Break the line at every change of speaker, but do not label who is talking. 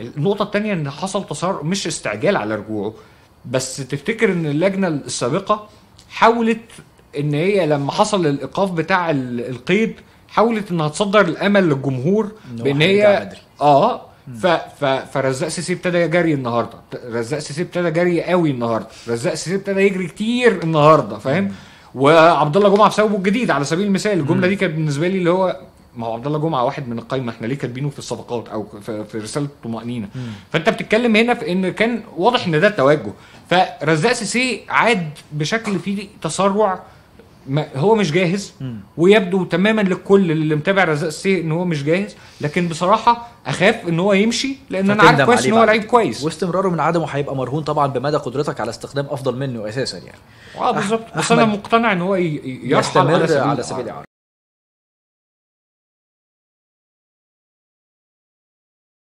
النقطه الثانيه ان حصل تسارع مش استعجال على رجوعه بس تفتكر ان اللجنه السابقه حاولت ان هي لما حصل الايقاف بتاع القيد حاولت انها تصدر الامل للجمهور بان هي اه ف ف فرزاق سيسي ابتدى جري النهارده رزاق سيسي ابتدى جري قوي النهارده رزاق سيسي ابتدى يجري كتير النهارده فاهم وعبد الله جمعه في ثوبه الجديد على سبيل المثال الجمله دي كانت بالنسبه لي اللي هو ما هو عبد الله جمعه واحد من القايمه احنا ليه كاتبينه في الصفقات او في, رساله الطمانينه فانت بتتكلم هنا في ان كان واضح ان ده التوجه فرزاق سيسي عاد بشكل فيه تسرع ما هو مش جاهز ويبدو تماما للكل اللي متابع رزاق سي ان هو مش جاهز لكن بصراحه اخاف ان هو يمشي لان انا عارف كويس ان هو لعيب
كويس واستمراره من عدمه هيبقى مرهون طبعا بمدى قدرتك على استخدام افضل منه اساسا يعني اه بالظبط بس انا مقتنع ان هو يرحل على سبيل, على سبيل